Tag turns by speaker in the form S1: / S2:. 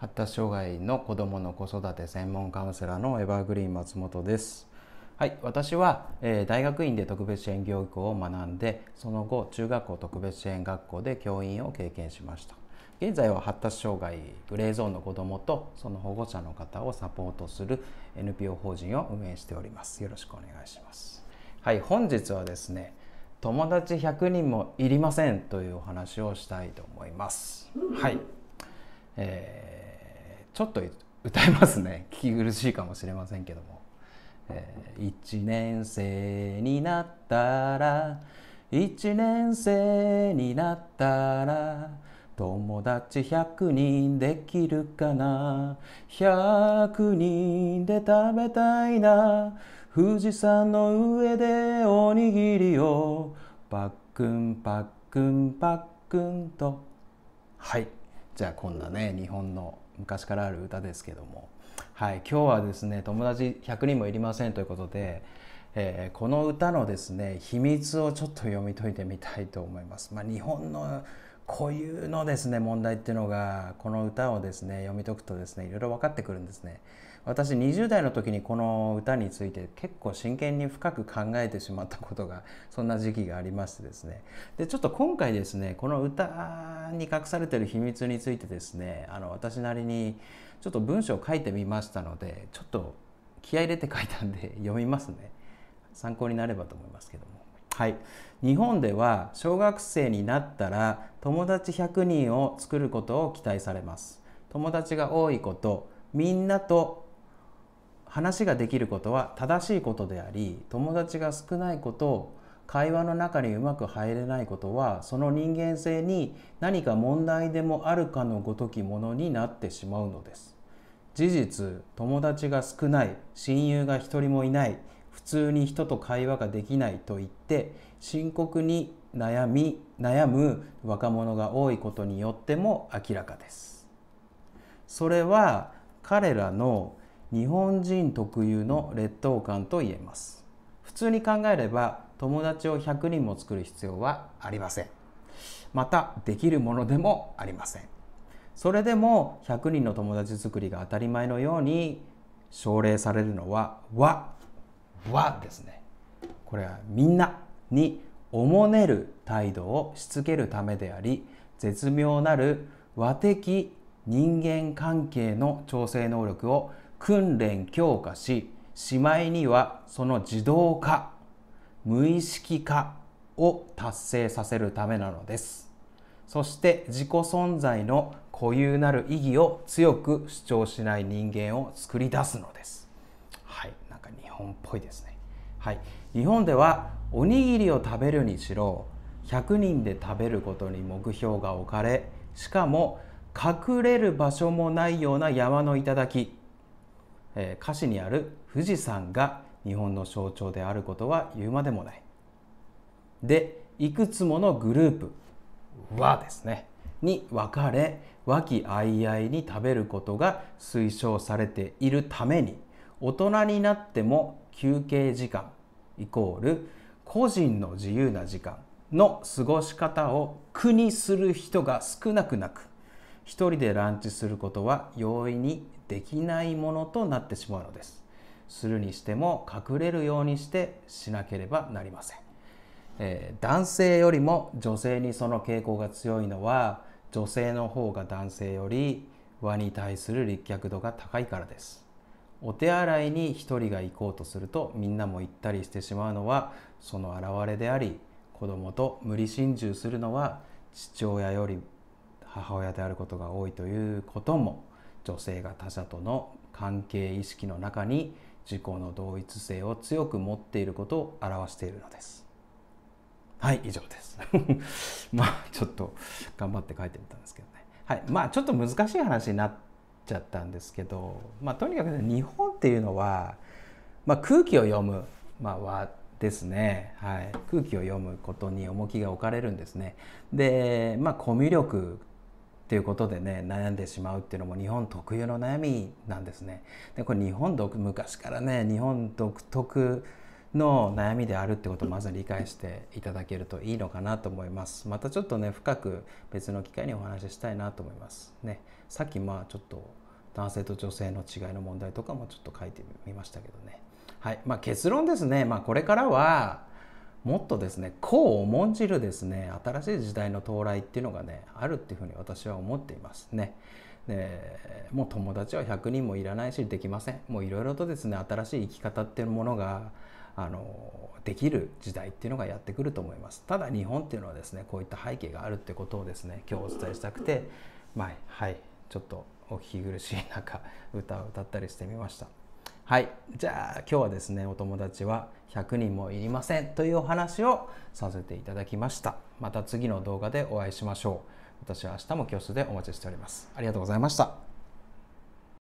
S1: 発達障害の子どもの子育て専門カウンセラーのエバーグリーン松本です。はい、私は、えー、大学院で特別支援教育を学んでその後中学校特別支援学校で教員を経験しました現在は発達障害グレーゾーンの子どもとその保護者の方をサポートする NPO 法人を運営しておりますよろしくお願いしますはい本日はですね友達100人もいりませんというお話をしたいと思いますはい、えーちょっと歌いますね 聞き苦しいかもしれませんけども、えー、1年生になったら1年生になったら友達100人できるかな100人で食べたいな富士山の上でおにぎりをパックンパックンパックンとはいじゃあこんなね日本の昔からある歌ですけども、はい、今日はですね友達100人もいりませんということで、えー、この歌のですね秘密をちょっと読み解いてみたいと思います。まあ、日本の固有のですね問題っていうのがこの歌をですね読み解くとですねいろ分かってくるんですね。私20代の時にこの歌について結構真剣に深く考えてしまったことがそんな時期がありましてですねでちょっと今回ですねこの歌に隠されてる秘密についてですねあの私なりにちょっと文章を書いてみましたのでちょっと気合入れて書いたんで読みますね参考になればと思いますけども。はい、日本では小学生になったら友達100人を作ることを期待されます友達が多いことみんなと話ができることは正しいことであり友達が少ないこと会話の中にうまく入れないことはその人間性に何か問題でもあるかのごときものになってしまうのです事実友達が少ない親友が一人もいない普通に人と会話ができないと言って深刻に悩み悩む若者が多いことによっても明らかですそれは彼らの日本人特有の劣等感と言えます普通に考えれば友達を100人も作る必要はありませんまたできるものでもありませんそれでも100人の友達作りが当たり前のように奨励されるのは「和」「和」ですねこれはみんなにおもねる態度をしつけるためであり絶妙なる和的人間関係の調整能力を訓練強化ししまいにはその自動化無意識化を達成させるためなのですそして自己存在の固有なる意義を強く主張しない人間を作り出すのですはいなんか日本っぽいですねはい日本ではおにぎりを食べるにしろ100人で食べることに目標が置かれしかも隠れる場所もないような山の頂きえ歌詞にある富士山が日本の象徴であることは言うまでもない。で、いくつものグループはですね、に分かれ、和気あいあいに食べることが推奨されているために、大人になっても休憩時間イコール個人の自由な時間の過ごし方を苦にする人が少なくなく、一人でランチすることは容易にできないものとなってしまうのですするにしても隠れるようにしてしなければなりません、えー、男性よりも女性にその傾向が強いのは女性の方が男性より和に対する立脚度が高いからですお手洗いに1人が行こうとするとみんなも行ったりしてしまうのはその表れであり子供と無理心中するのは父親より母親であることが多いということも女性が他者との関係意識の中に自己の同一性を強く持っていることを表しているのですはい以上です まあちょっと頑張って書いてみたんですけどねはいまあちょっと難しい話になっちゃったんですけどまあとにかく、日本っていうのは、まあ、空気を読む、まあ、はですね、はい、空気を読むことに重きが置かれるんですねでまあコミュ力っていうことでね悩んでしまうっていうのも日本特有の悩みなんですね。でこれ日本独昔からね日本独特の悩みであるってことをまず理解していただけるといいのかなと思います。またちょっとね深く別の機会にお話ししたいなと思います。ね、さっきまあちょっと男性と女性の違いの問題とかもちょっと書いてみましたけどね。はいまあ、結論ですね、まあ、これからはもっとですねこう重んじるですね新しい時代の到来っていうのがねあるっていうふうに私は思っていますね。でもう友達は100人もいらないしできませんもういろいろとですね新しい生き方っていうものがあのできる時代っていうのがやってくると思いますただ日本っていうのはですねこういった背景があるってことをですね今日お伝えしたくてまあはいちょっとお聞き苦しい中歌を歌ったりしてみました。はいじゃあ今日はですねお友達は100人もいりませんというお話をさせていただきましたまた次の動画でお会いしましょう私は明日も教室でお待ちしておりますありがとうございました